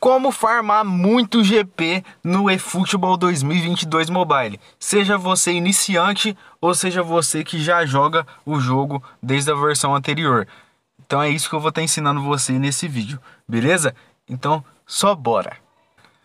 Como farmar muito GP no eFootball 2022 Mobile? Seja você iniciante ou seja você que já joga o jogo desde a versão anterior. Então é isso que eu vou estar tá ensinando você nesse vídeo, beleza? Então só bora!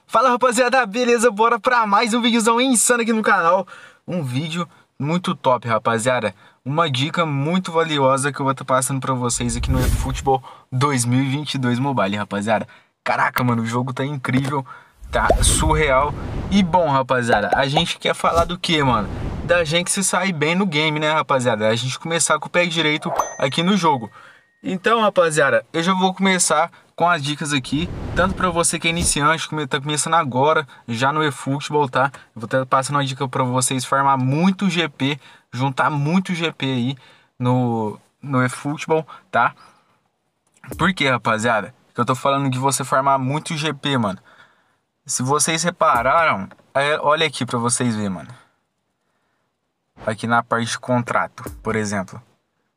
Fala rapaziada, beleza? Bora pra mais um vídeozão insano aqui no canal. Um vídeo muito top, rapaziada. Uma dica muito valiosa que eu vou estar passando pra vocês aqui no eFootball 2022 Mobile, rapaziada. Caraca, mano, o jogo tá incrível, tá surreal. E bom, rapaziada, a gente quer falar do que, mano? Da gente se sair bem no game, né, rapaziada? A gente começar com o pé direito aqui no jogo. Então, rapaziada, eu já vou começar com as dicas aqui, tanto para você que é iniciante, que está começando agora, já no eFootball, tá? Eu vou estar passando uma dica para vocês farmar muito GP, juntar muito GP aí no, no eFootball, tá? Porque, rapaziada? Que eu tô falando de você farmar muito GP, mano. Se vocês repararam, é, olha aqui pra vocês verem, mano. Aqui na parte de contrato, por exemplo.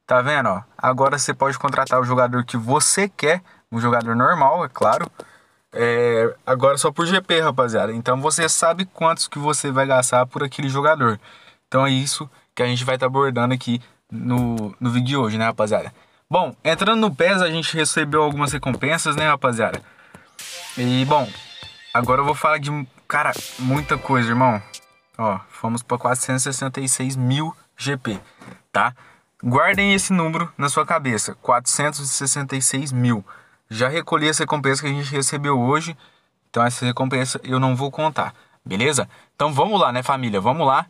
Tá vendo, ó? Agora você pode contratar o jogador que você quer. Um jogador normal, é claro. É, agora só por GP, rapaziada. Então você sabe quantos que você vai gastar por aquele jogador. Então é isso que a gente vai estar tá abordando aqui no, no vídeo de hoje, né, rapaziada? Bom, entrando no PES, a gente recebeu algumas recompensas, né, rapaziada? E, bom, agora eu vou falar de, cara, muita coisa, irmão. Ó, fomos para 466 mil GP, tá? Guardem esse número na sua cabeça, 466 mil. Já recolhi essa recompensa que a gente recebeu hoje, então essa recompensa eu não vou contar, beleza? Então vamos lá, né, família? Vamos lá.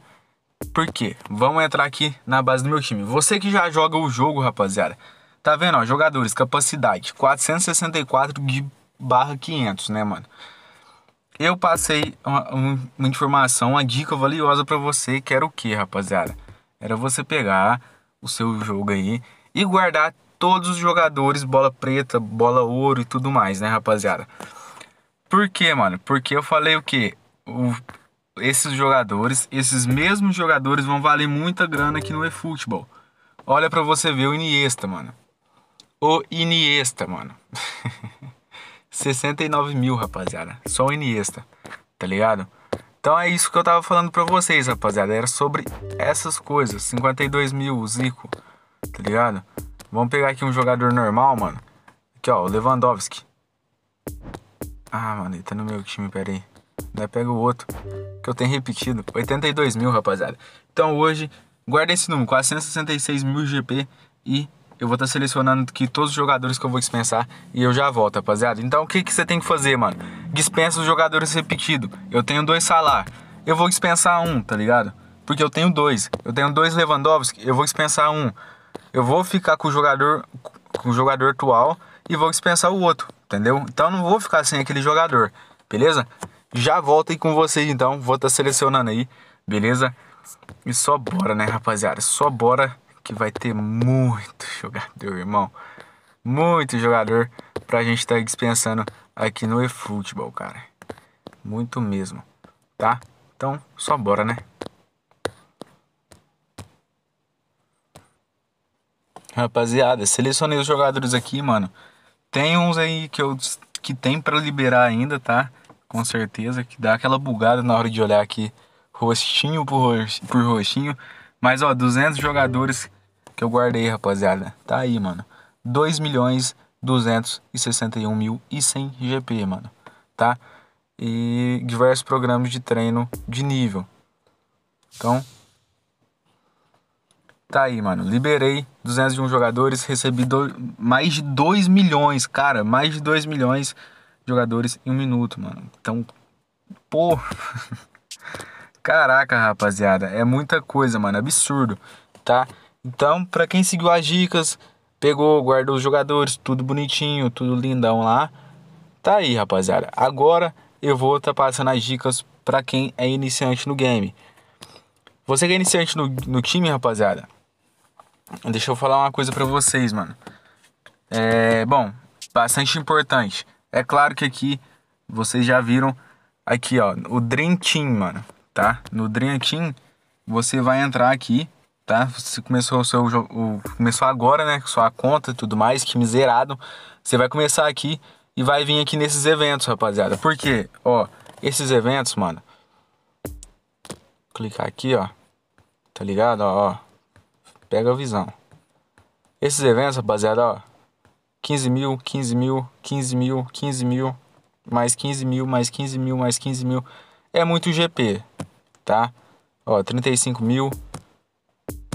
Por quê? Vamos entrar aqui na base do meu time. Você que já joga o jogo, rapaziada, Tá vendo, ó, jogadores, capacidade 464 de barra 500, né, mano? Eu passei uma, uma informação, uma dica valiosa para você, que era o que, rapaziada? Era você pegar o seu jogo aí e guardar todos os jogadores, bola preta, bola ouro e tudo mais, né, rapaziada? Por quê, mano? Porque eu falei o quê? O, esses jogadores, esses mesmos jogadores vão valer muita grana aqui no eFootball. Olha para você ver o Iniesta, mano o Iniesta, mano. 69 mil, rapaziada. Só o Iniesta, tá ligado? Então é isso que eu tava falando pra vocês, rapaziada. Era sobre essas coisas. 52 mil, o Zico, tá ligado? Vamos pegar aqui um jogador normal, mano. Aqui, ó, o Lewandowski. Ah, mano, ele tá no meu time, pera aí. Ainda pega o outro, que eu tenho repetido. 82 mil, rapaziada. Então hoje, guarda esse número, 466 mil GP e eu vou estar tá selecionando aqui todos os jogadores que eu vou dispensar e eu já volto, rapaziada. Então o que, que você tem que fazer, mano? Dispensa os jogadores repetidos. Eu tenho dois Salah. Eu vou dispensar um, tá ligado? Porque eu tenho dois. Eu tenho dois Lewandowski, eu vou dispensar um. Eu vou ficar com o jogador, com o jogador atual e vou dispensar o outro, entendeu? Então não vou ficar sem aquele jogador, beleza? Já volto aí com vocês então, vou estar tá selecionando aí, beleza? E só bora, né, rapaziada? Só bora que vai ter muito jogador, irmão. Muito jogador pra gente estar tá dispensando aqui no eFootball, cara. Muito mesmo, tá? Então, só bora, né? Rapaziada, selecionei os jogadores aqui, mano. Tem uns aí que eu que tem para liberar ainda, tá? Com certeza que dá aquela bugada na hora de olhar aqui rostinho por, por rostinho. Mas ó, 200 jogadores que eu guardei, rapaziada. Tá aí, mano. 2 milhões 261 mil e 100 GP, mano. Tá? E diversos programas de treino de nível. Então, tá aí, mano. Liberei 201 jogadores, recebi do... mais de 2 milhões, cara. Mais de 2 milhões de jogadores em um minuto, mano. Então, pô. Caraca, rapaziada. É muita coisa, mano. Absurdo, tá? Então, para quem seguiu as dicas, pegou, guardou os jogadores, tudo bonitinho, tudo lindão lá. Tá aí, rapaziada. Agora eu vou estar tá passando as dicas para quem é iniciante no game. Você que é iniciante no, no time, rapaziada, deixa eu falar uma coisa para vocês, mano. É, bom, bastante importante. É claro que aqui vocês já viram aqui, ó, o Dream Team, mano, tá? No Dream Team, você vai entrar aqui tá? Você começou o seu jogo. começou agora, né, com sua conta e tudo mais, que miserado. Você vai começar aqui e vai vir aqui nesses eventos, rapaziada. Por quê? Ó, esses eventos, mano. Clicar aqui, ó. Tá ligado? Ó, ó. Pega a visão. Esses eventos, rapaziada, ó. 15 mil, 15 mil, 15 mil, 15 mil, mais 15 mil, mais 15 mil, mais 15 mil. É muito GP, tá? Ó, 35 mil,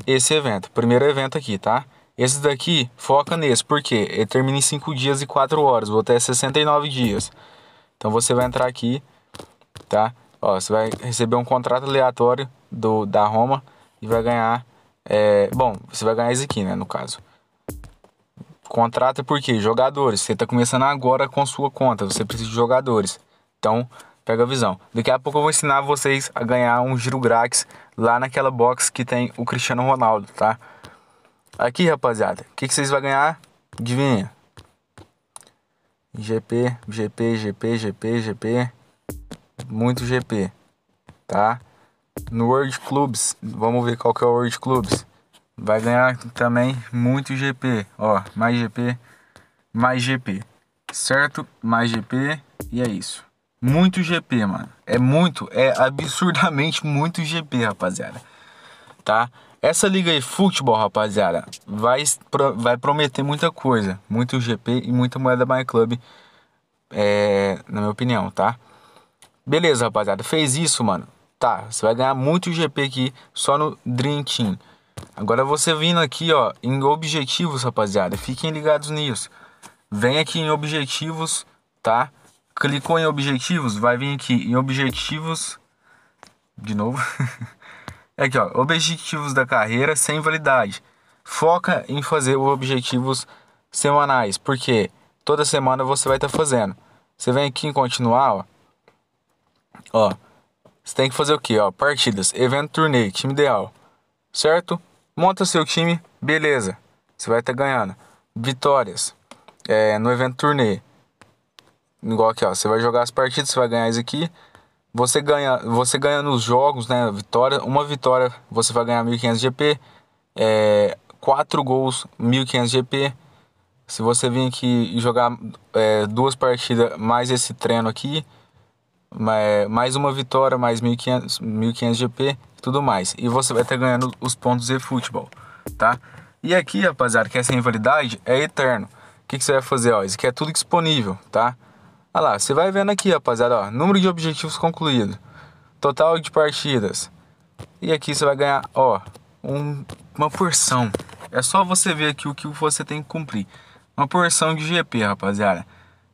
esse evento, primeiro evento aqui, tá? Esse daqui, foca nesse, porque ele termina em 5 dias e 4 horas, vou até 69 dias. Então você vai entrar aqui, tá? Ó, você vai receber um contrato aleatório do, da Roma e vai ganhar. É, bom, você vai ganhar esse aqui, né? No caso. Contrata é por quê? Jogadores. Você está começando agora com sua conta. Você precisa de jogadores. Então, pega a visão. Daqui a pouco eu vou ensinar vocês a ganhar um giro grátis lá naquela box que tem o Cristiano Ronaldo, tá? Aqui, rapaziada, o que, que, vocês vão ganhar? Adivinha. GP, GP, GP, GP, GP. Muito GP, tá? No World Clubs, vamos ver qual que é o World Clubs. Vai ganhar também muito GP, ó, mais GP, mais GP, certo? Mais GP e é isso. Muito GP, mano. É muito, é absurdamente muito GP, rapaziada. Tá? Essa liga de futebol, rapaziada, vai, vai prometer muita coisa. Muito GP e muita moeda My Club, é, na minha opinião, tá? Beleza, rapaziada. Fez isso, mano. Tá, você vai ganhar muito GP aqui só no Dream Team. Agora você vindo aqui, ó, em objetivos, rapaziada. Fiquem ligados nisso. Vem aqui em objetivos, tá? Clicou em objetivos, vai vir aqui em objetivos. De novo. aqui, ó. Objetivos da carreira sem validade. Foca em fazer os objetivos semanais, porque toda semana você vai estar tá fazendo. Você vem aqui em continuar, ó. Ó. Você tem que fazer o que, ó? Partidas, evento, turnê, time ideal. Certo? Monta seu time, beleza. Você vai estar tá ganhando. Vitórias é, no evento, turnê. Igual aqui, ó, você vai jogar as partidas, você vai ganhar isso aqui. Você ganha, você ganha nos jogos, né, vitória, uma vitória, você vai ganhar 1500 GP. É, quatro gols, 1500 GP. Se você vir aqui e jogar é, duas partidas mais esse treino aqui, é, mais uma vitória, mais 1500, 1500 GP tudo mais. E você vai estar ganhando os pontos de futebol, tá? E aqui, rapaziada, que é essa invalidade é eterno. O que, que você vai fazer? Ó, isso aqui é tudo disponível, tá? Olha lá, você vai vendo aqui, rapaziada, ó, número de objetivos concluídos, total de partidas. E aqui você vai ganhar, ó, um, uma porção. É só você ver aqui o que você tem que cumprir. Uma porção de GP, rapaziada.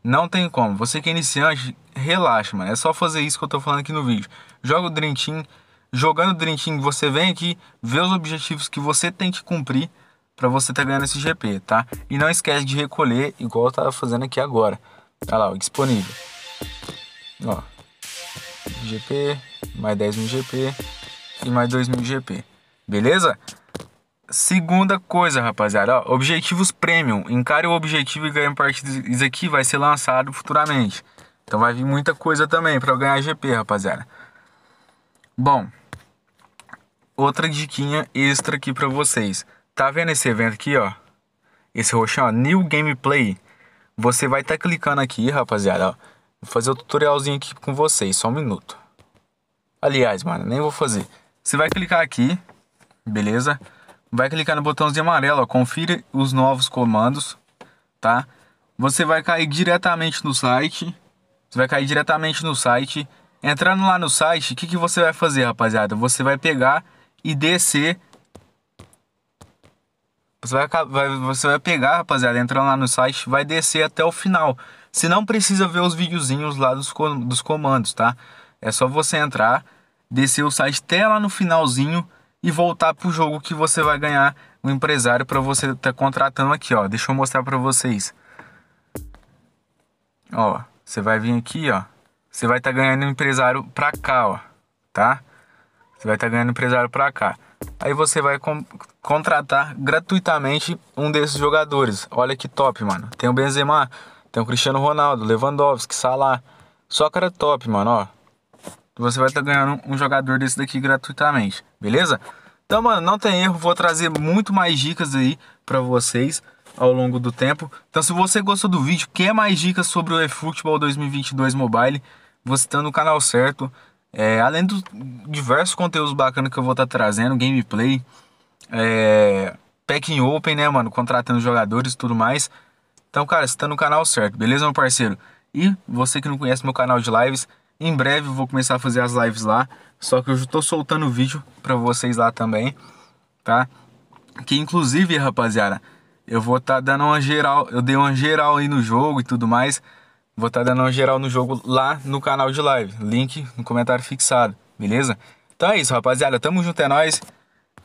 Não tem como. Você que é iniciante, relaxa, mano. É só fazer isso que eu tô falando aqui no vídeo. Joga o Dream Team. Jogando o Dream Team, você vem aqui, vê os objetivos que você tem que cumprir para você estar tá ganhando esse GP, tá? E não esquece de recolher, igual eu tava fazendo aqui agora. Olha tá lá, o disponível. Ó, GP, mais 10 mil GP e mais 2 mil GP. Beleza? Segunda coisa, rapaziada, ó, objetivos premium. Encare o objetivo e ganhe parte disso aqui vai ser lançado futuramente. Então vai vir muita coisa também para eu ganhar GP, rapaziada. Bom, outra diquinha extra aqui para vocês. Tá vendo esse evento aqui, ó? Esse roxão, ó, New Gameplay. Você vai estar tá clicando aqui, rapaziada, ó. Vou fazer o tutorialzinho aqui com vocês, só um minuto. Aliás, mano, nem vou fazer. Você vai clicar aqui, beleza? Vai clicar no botãozinho amarelo, ó, confira os novos comandos, tá? Você vai cair diretamente no site, você vai cair diretamente no site. Entrando lá no site, o que, que você vai fazer, rapaziada? Você vai pegar e descer você vai, vai, você vai pegar, rapaziada, entrando lá no site, vai descer até o final. Se não precisa ver os videozinhos lá dos, dos comandos, tá? É só você entrar, descer o site até lá no finalzinho e voltar pro jogo que você vai ganhar o empresário para você tá contratando aqui, ó. Deixa eu mostrar para vocês. Ó, você vai vir aqui, ó. Você vai estar tá ganhando um empresário pra cá, ó, tá? Você vai estar tá ganhando empresário para cá. Aí você vai com, contratar gratuitamente um desses jogadores. Olha que top, mano. Tem o Benzema, tem o Cristiano Ronaldo, Lewandowski, Salah. Só cara top, mano, ó. Você vai estar tá ganhando um jogador desse daqui gratuitamente, beleza? Então, mano, não tem erro, vou trazer muito mais dicas aí para vocês ao longo do tempo. Então, se você gostou do vídeo, quer mais dicas sobre o eFootball 2022 Mobile, você está no canal certo. É, além dos diversos conteúdos bacanas que eu vou estar tá trazendo, gameplay, é, packing open, né, mano? Contratando jogadores e tudo mais. Então, cara, você tá no canal certo, beleza, meu parceiro? E você que não conhece meu canal de lives, em breve eu vou começar a fazer as lives lá. Só que eu já tô soltando vídeo pra vocês lá também, tá? Que inclusive, rapaziada, eu vou estar tá dando uma geral. Eu dei uma geral aí no jogo e tudo mais. Vou estar tá dando uma geral no jogo lá no canal de live. Link no comentário fixado, beleza? Então é isso, rapaziada. Tamo junto, é nóis.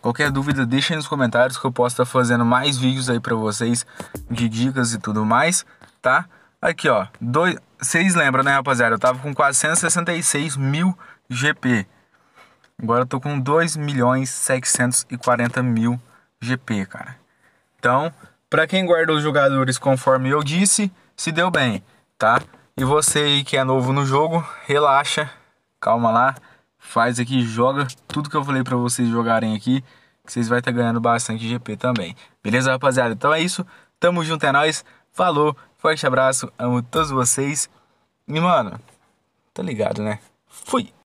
Qualquer dúvida, deixa aí nos comentários que eu posso estar tá fazendo mais vídeos aí pra vocês de dicas e tudo mais, tá? Aqui, ó. Dois... Vocês lembram, né, rapaziada? Eu tava com 466 mil GP. Agora eu tô com 2 milhões 740 mil GP, cara. Então, para quem guarda os jogadores conforme eu disse, se deu bem tá? E você aí que é novo no jogo, relaxa, calma lá, faz aqui, joga tudo que eu falei para vocês jogarem aqui, que vocês vão estar tá ganhando bastante GP também. Beleza, rapaziada? Então é isso, tamo junto, é nóis, falou, forte abraço, amo todos vocês. E, mano, tá ligado, né? Fui!